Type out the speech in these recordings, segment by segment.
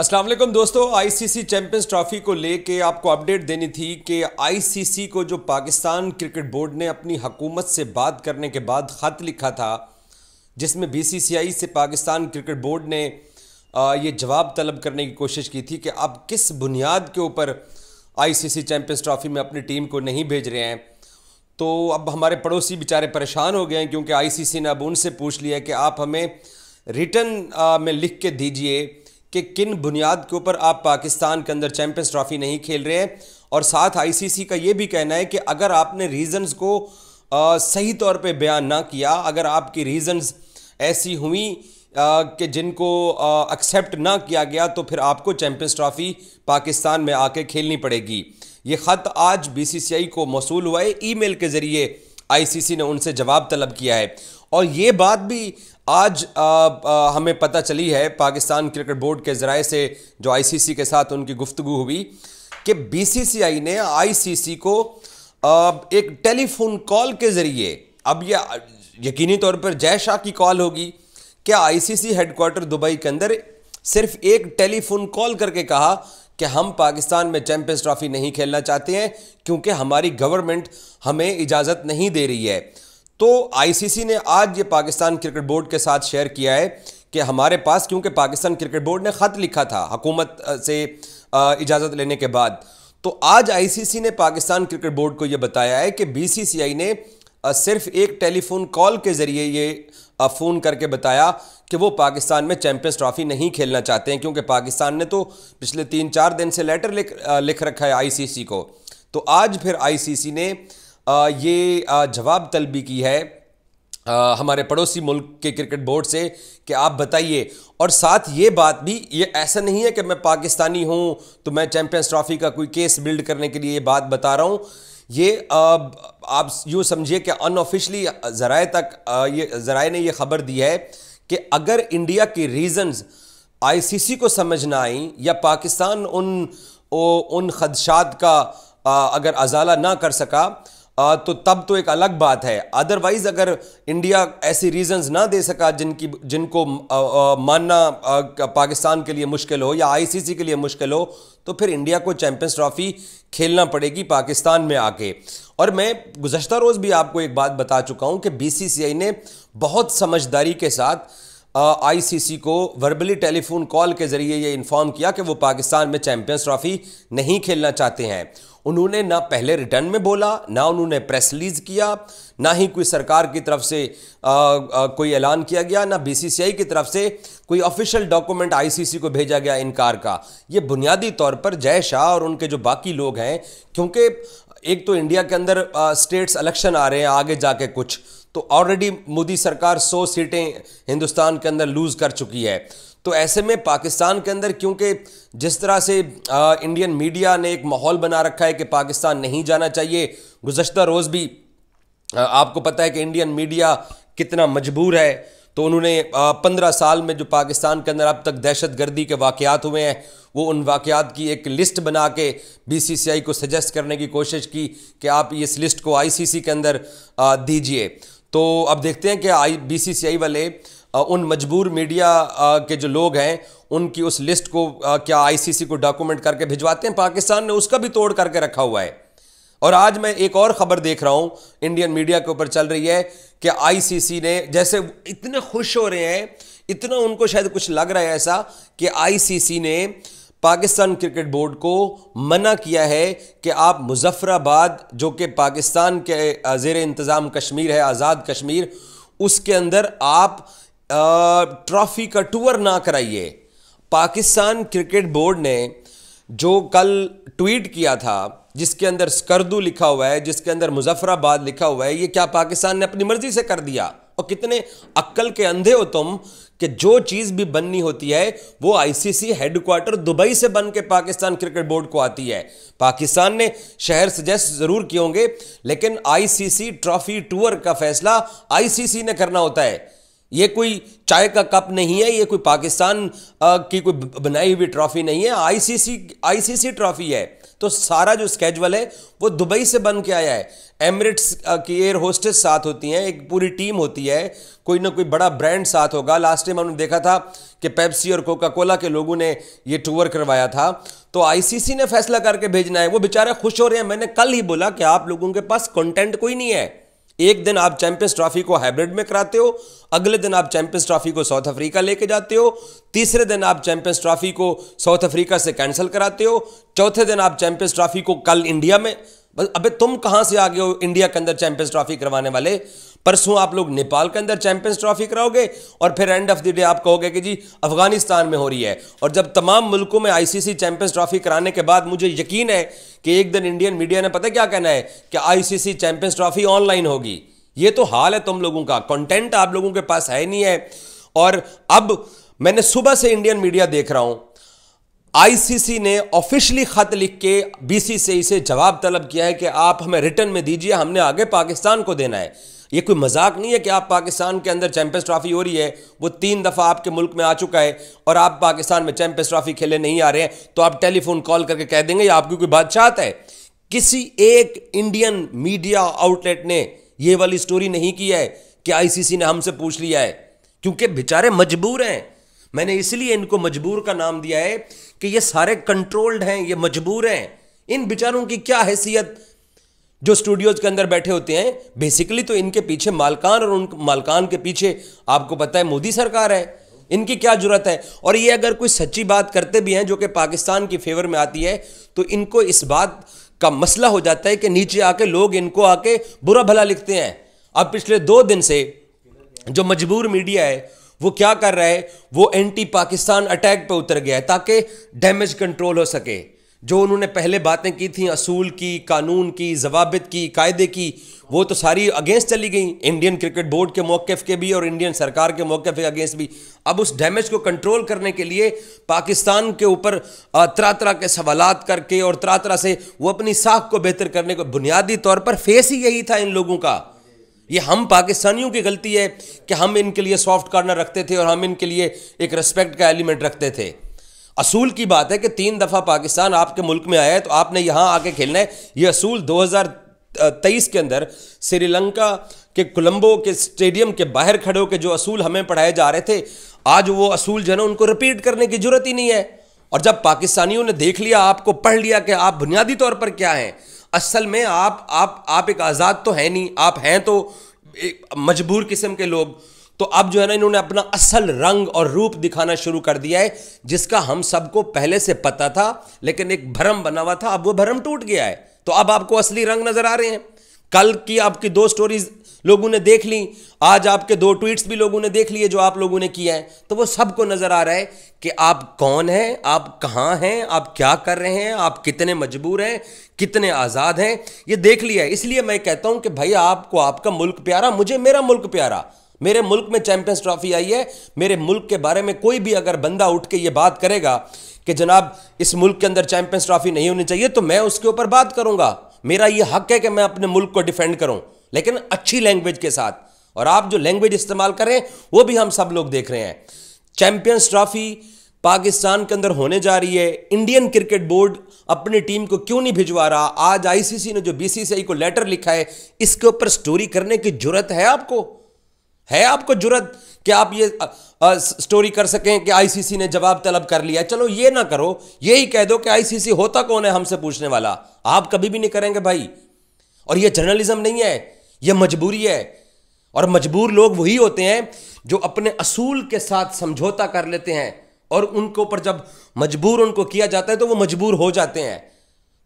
असलम दोस्तों ICC champions trophy को लेके आपको अपडेट देनी थी कि आईसीसी को जो पाकिस्तान क्रिकेट बोर्ड ने अपनी हकूमत से बात करने के बाद ख़त लिखा था जिसमें बीसीसीआई से पाकिस्तान क्रिकेट बोर्ड ने ये जवाब तलब करने की कोशिश की थी कि आप किस बुनियाद के ऊपर आईसीसी चैंपियंस ट्रॉफी में अपनी टीम को नहीं भेज रहे हैं तो अब हमारे पड़ोसी बेचारे परेशान हो गए हैं क्योंकि आईसीसी ने अब उनसे पूछ लिया कि आप हमें रिटर्न में लिख के दीजिए कि किन बुनियाद के ऊपर आप पाकिस्तान के अंदर चैंपियंस ट्रॉफी नहीं खेल रहे हैं और साथ आईसीसी का ये भी कहना है कि अगर आपने रीजंस को आ, सही तौर पे बयान ना किया अगर आपकी रीजंस ऐसी हुई कि जिनको एक्सेप्ट ना किया गया तो फिर आपको चैंपियंस ट्रॉफ़ी पाकिस्तान में आके खेलनी पड़ेगी ये ख़त आज बीसीसीआई को मौसू हुआ है ईमेल के ज़रिए आईसीसी ने उनसे जवाब तलब किया है और ये बात भी आज आ, आ, हमें पता चली है पाकिस्तान क्रिकेट बोर्ड के ज़राए से जो आईसीसी के साथ उनकी गुफ्तु हुई कि बीसीसीआई ने आईसीसी को आ, एक टेलीफोन कॉल के ज़रिए अब यह यकीनी तौर पर जय शाह की कॉल होगी क्या आईसीसी हेडक्वार्टर दुबई के अंदर सिर्फ एक टेलीफोन कॉल करके कहा कि हम पाकिस्तान में चैंपियंस ट्रॉफी नहीं खेलना चाहते हैं क्योंकि हमारी गवर्नमेंट हमें इजाज़त नहीं दे रही है तो आईसीसी ने आज ये पाकिस्तान क्रिकेट बोर्ड के साथ शेयर किया है कि हमारे पास क्योंकि पाकिस्तान क्रिकेट बोर्ड ने ख़त लिखा था हकूमत से इजाज़त लेने के बाद तो आज आईसीसी ने पाकिस्तान क्रिकेट बोर्ड को यह बताया है कि बीसीसीआई ने सिर्फ एक टेलीफोन कॉल के ज़रिए ये फ़ोन करके बताया कि वो पाकिस्तान में चैंपियंस ट्रॉफी नहीं खेलना चाहते हैं क्योंकि पाकिस्तान ने तो पिछले तीन चार दिन से लेटर लिख लिख रखा है आईसीसी को तो आज फिर आईसीसी ने ये जवाब तलबी की है हमारे पड़ोसी मुल्क के क्रिकेट बोर्ड से कि आप बताइए और साथ ये बात भी ये ऐसा नहीं है कि मैं पाकिस्तानी हूँ तो मैं चैम्पियंस ट्रॉफी का कोई केस बिल्ड करने के लिए ये बात बता रहा हूँ ये आ, आप यूँ समझिए कि अनऑफिशली ज़राए तक ये ज़राए ने यह खबर दी है कि अगर इंडिया के रीज़न्स आईसीसी को समझ ना आई या पाकिस्तान उन ओ, उन खदशात का आ, अगर अजाला ना कर सका तो तब तो एक अलग बात है अदरवाइज अगर इंडिया ऐसी रीजंस ना दे सका जिनकी जिनको मानना पाकिस्तान के लिए मुश्किल हो या आईसीसी के लिए मुश्किल हो तो फिर इंडिया को चैंपियंस ट्रॉफी खेलना पड़ेगी पाकिस्तान में आके और मैं गुजशत रोज़ भी आपको एक बात बता चुका हूँ कि बीसीसीआई ने बहुत समझदारी के साथ आईसीसी को वर्बली टेलीफोन कॉल के ज़रिए ये इन्फॉर्म किया कि वो पाकिस्तान में चैंपियंस ट्रॉफी नहीं खेलना चाहते हैं उन्होंने ना पहले रिटर्न में बोला ना उन्होंने प्रेस रिलीज किया ना ही कोई सरकार की तरफ से आ, आ, कोई ऐलान किया गया ना बीसीसीआई की तरफ से कोई ऑफिशियल डॉक्यूमेंट आईसीसी को भेजा गया इनकार का ये बुनियादी तौर पर जय शाह और उनके जो बाकी लोग हैं क्योंकि एक तो इंडिया के अंदर आ, स्टेट्स इलेक्शन आ रहे हैं आगे जाके कुछ तो ऑलरेडी मोदी सरकार 100 सीटें हिंदुस्तान के अंदर लूज़ कर चुकी है तो ऐसे में पाकिस्तान के अंदर क्योंकि जिस तरह से आ, इंडियन मीडिया ने एक माहौल बना रखा है कि पाकिस्तान नहीं जाना चाहिए गुजशत रोज़ भी आ, आपको पता है कि इंडियन मीडिया कितना मजबूर है तो उन्होंने पंद्रह साल में जो पाकिस्तान के अंदर अब तक दहशत गर्दी के वाक़ात हुए हैं वो उन वाक़ात की एक लिस्ट बना के बीसीसीआई को सजेस्ट करने की कोशिश की कि आप इस लिस्ट को आईसीसी के अंदर दीजिए तो अब देखते हैं कि आई बीसीसीआई वाले उन मजबूर मीडिया के जो लोग हैं उनकी उस लिस्ट को क्या आईसीसी को डॉक्यूमेंट करके भिजवाते हैं पाकिस्तान ने उसका भी तोड़ करके रखा हुआ है और आज मैं एक और खबर देख रहा हूं इंडियन मीडिया के ऊपर चल रही है कि आईसीसी ने जैसे इतने खुश हो रहे हैं इतना उनको शायद कुछ लग रहा है ऐसा कि आईसीसी ने पाकिस्तान क्रिकेट बोर्ड को मना किया है कि आप मुजफ्फराबाद जो कि पाकिस्तान के जेर इंतज़ाम कश्मीर है आज़ाद कश्मीर उसके अंदर आप ट्रॉफ़ी का टूर ना कराइए पाकिस्तान क्रिकेट बोर्ड ने जो कल ट्वीट किया था जिसके अंदर स्कर्दू लिखा हुआ है जिसके अंदर मुजफ्फराबाद लिखा हुआ है ये क्या पाकिस्तान ने अपनी मर्ज़ी से कर दिया और कितने अक्कल के अंधे हो तुम कि जो चीज़ भी बननी होती है वो आईसीसी हेडक्वार्टर दुबई से बन के पाकिस्तान क्रिकेट बोर्ड को आती है पाकिस्तान ने शहर सजेस्ट ज़रूर किए होंगे लेकिन आईसीसी ट्रॉफी टूर का फैसला आईसीसी ने करना होता है ये कोई चाय का कप नहीं है ये कोई पाकिस्तान की कोई बनाई हुई ट्रॉफी नहीं है आईसीसी आईसीसी ट्रॉफी है तो सारा जो स्केजुअल है वो दुबई से बन के आया है एमरेट्स की एयर होस्टेस साथ होती हैं एक पूरी टीम होती है कोई ना कोई बड़ा ब्रांड साथ होगा लास्ट टाइम हमने देखा था कि पेप्सी और कोका कोला के लोगों ने ये टूर करवाया था तो आईसीसी ने फैसला करके भेजना है वो बेचारे खुश हो रहे हैं मैंने कल ही बोला कि आप लोगों के पास कंटेंट कोई नहीं है एक दिन आप चैंपियंस ट्रॉफी को हाइब्रिड में कराते हो अगले दिन आप चैंपियंस ट्रॉफी को साउथ अफ्रीका लेके जाते हो तीसरे दिन आप चैंपियंस ट्रॉफी को साउथ अफ्रीका से कैंसिल कराते हो चौथे दिन आप चैंपियंस ट्रॉफी को कल इंडिया में बस अबे तुम कहां से आ गए हो इंडिया के अंदर चैंपियंस ट्रॉफी करवाने वाले परसों आप लोग नेपाल के अंदर चैंपियंस ट्रॉफी कराओगे और फिर एंड ऑफ द डे आप कहोगे कि जी अफगानिस्तान में हो रही है और जब तमाम मुल्कों में आईसीसी चैंपियंस ट्रॉफी कराने के बाद मुझे यकीन है कि एक दिन इंडियन मीडिया ने पता क्या कहना है कि आईसीसी चैंपियंस ट्रॉफी ऑनलाइन होगी ये तो हाल है तुम लोगों का कॉन्टेंट आप लोगों के पास है नहीं है और अब मैंने सुबह से इंडियन मीडिया देख रहा हूं आईसीसी ने ऑफिशियली खत लिख के बीसीसीआई से जवाब तलब किया है कि आप हमें रिटर्न में दीजिए हमने आगे पाकिस्तान को देना है ये कोई मजाक नहीं है कि आप पाकिस्तान के अंदर चैंपियंस ट्रॉफी हो रही है वो तीन दफ़ा आपके मुल्क में आ चुका है और आप पाकिस्तान में चैंपियंस ट्रॉफी खेले नहीं आ रहे हैं तो आप टेलीफोन कॉल करके कह देंगे या आपकी कोई बादशाहत है किसी एक इंडियन मीडिया आउटलेट ने ये वाली स्टोरी नहीं की है कि आईसीसी ने हमसे पूछ लिया है क्योंकि बेचारे मजबूर हैं मैंने इसलिए इनको मजबूर का नाम दिया है कि ये सारे कंट्रोल्ड हैं ये मजबूर हैं इन बेचारों की क्या हैसियत जो स्टूडियोज के अंदर बैठे होते हैं बेसिकली तो इनके पीछे मालकान और उन मालकान के पीछे आपको पता है मोदी सरकार है इनकी क्या जरूरत है और ये अगर कोई सच्ची बात करते भी हैं जो कि पाकिस्तान की फेवर में आती है तो इनको इस बात का मसला हो जाता है कि नीचे आके लोग इनको आके बुरा भला लिखते हैं अब पिछले दो दिन से जो मजबूर मीडिया है वो क्या कर रहा है वो एंटी पाकिस्तान अटैक पे उतर गया है ताकि डैमेज कंट्रोल हो सके जो उन्होंने पहले बातें की थी असूल की कानून की जवाबित की कायदे की वो तो सारी अगेंस्ट चली गई इंडियन क्रिकेट बोर्ड के मौक़ के भी और इंडियन सरकार के मौक़ के अगेंस्ट भी अब उस डैमेज को कंट्रोल करने के लिए पाकिस्तान के ऊपर तरह तरह के सवाल करके और तरह तरह से वो अपनी साख को बेहतर करने को बुनियादी तौर पर फेस ही यही था इन लोगों का ये हम पाकिस्तानियों की गलती है कि हम इनके लिए सॉफ्ट कॉर्नर रखते थे और हम इनके लिए एक रिस्पेक्ट का एलिमेंट रखते थे असूल की बात है कि तीन दफ़ा पाकिस्तान आपके मुल्क में आया है तो आपने यहाँ आके खेलना है ये असूल 2023 के अंदर श्रीलंका के कोलंबो के स्टेडियम के बाहर खड़े होकर जो असूल हमें पढ़ाए जा रहे थे आज वो असूल जो है ना उनको रिपीट करने की जरूरत ही नहीं है और जब पाकिस्तानियों ने देख लिया आपको पढ़ लिया कि आप बुनियादी तौर पर क्या हैं असल में आप आप आप एक आज़ाद तो हैं नहीं आप हैं तो मजबूर किस्म के लोग तो अब जो है ना इन्होंने अपना असल रंग और रूप दिखाना शुरू कर दिया है जिसका हम सबको पहले से पता था लेकिन एक भ्रम बना हुआ था अब वो भ्रम टूट गया है तो अब आपको असली रंग नजर आ रहे हैं कल की आपकी दो स्टोरीज लोगों ने देख ली आज आपके दो ट्वीट्स भी लोगों ने देख लिए जो आप लोगों ने किया है तो वो सबको नजर आ रहा है कि आप कौन हैं आप कहाँ हैं आप क्या कर रहे हैं आप कितने मजबूर हैं कितने आज़ाद हैं ये देख लिया है इसलिए मैं कहता हूं कि भाई आपको आपका मुल्क प्यारा मुझे मेरा मुल्क प्यारा मेरे मुल्क में चैंपियंस ट्रॉफी आई है मेरे मुल्क के बारे में कोई भी अगर बंदा उठ के ये बात करेगा कि जनाब इस मुल्क के अंदर चैंपियंस ट्रॉफी नहीं होनी चाहिए तो मैं उसके ऊपर बात करूंगा मेरा ये हक है कि मैं अपने मुल्क को डिफेंड करूं लेकिन अच्छी लैंग्वेज के साथ और आप जो लैंग्वेज इस्तेमाल करें वो भी हम सब लोग देख रहे हैं चैंपियंस ट्रॉफी पाकिस्तान के अंदर होने जा रही है इंडियन क्रिकेट बोर्ड अपनी टीम को क्यों नहीं भिजवा रहा आज आईसीसी ने जो बीसीसीआई को लेटर लिखा है इसके ऊपर स्टोरी करने की जरूरत है आपको है आपको जरूरत कि आप ये आ, आ, स्टोरी कर सकें कि आईसीसी ने जवाब तलब कर लिया चलो ये ना करो ये ही कह दो कि आईसीसी होता कौन है हमसे पूछने वाला आप कभी भी नहीं करेंगे भाई और ये जर्नलिज्म नहीं है ये मजबूरी है और मजबूर लोग वही होते हैं जो अपने असूल के साथ समझौता कर लेते हैं और उनके ऊपर जब मजबूर उनको किया जाता है तो वो मजबूर हो जाते हैं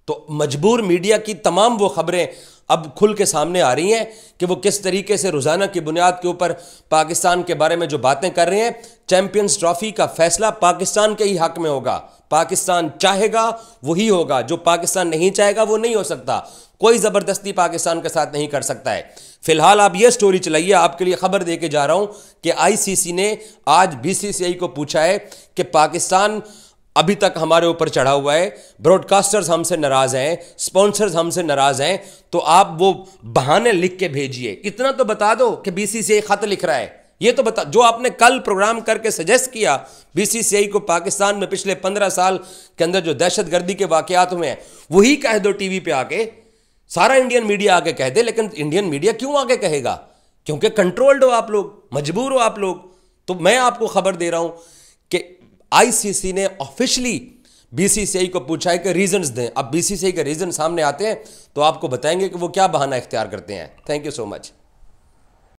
तो मजबूर मीडिया की तमाम वो खबरें अब खुल के सामने आ रही हैं कि वो किस तरीके से रोज़ाना की बुनियाद के ऊपर पाकिस्तान के बारे में जो बातें कर रहे हैं चैंपियंस ट्रॉफी का फैसला पाकिस्तान के ही हक में होगा पाकिस्तान चाहेगा वही होगा जो पाकिस्तान नहीं चाहेगा वो नहीं हो सकता कोई ज़बरदस्ती पाकिस्तान के साथ नहीं कर सकता है फिलहाल आप ये स्टोरी चलाइए आपके लिए खबर दे के जा रहा हूँ कि आईसीसी ने आज बीसीसीआई को पूछा है कि पाकिस्तान अभी तक हमारे ऊपर चढ़ा हुआ है ब्रॉडकास्टर्स हमसे नाराज हैं स्पॉन्सर्स हमसे नाराज हैं तो आप वो बहाने लिख के भेजिए इतना तो बता दो कि बीसीसीआई खत लिख रहा है ये तो बता जो आपने कल प्रोग्राम करके सजेस्ट किया बीसीसीआई को पाकिस्तान में पिछले पंद्रह साल के अंदर जो दहशत गर्दी के वाकियात हुए हैं वही कह दो टीवी पे आके सारा इंडियन मीडिया आगे कह दे लेकिन इंडियन मीडिया क्यों आगे कहेगा क्योंकि कंट्रोल्ड हो आप लोग मजबूर हो आप लोग तो मैं आपको खबर दे रहा हूं आईसीसी ने ऑफिशियली बीसीसीआई को पूछा है कि रीजंस दें अब बीसीसीआई के रीजन सामने आते हैं तो आपको बताएंगे कि वो क्या बहाना इख्तियार करते हैं थैंक यू सो मच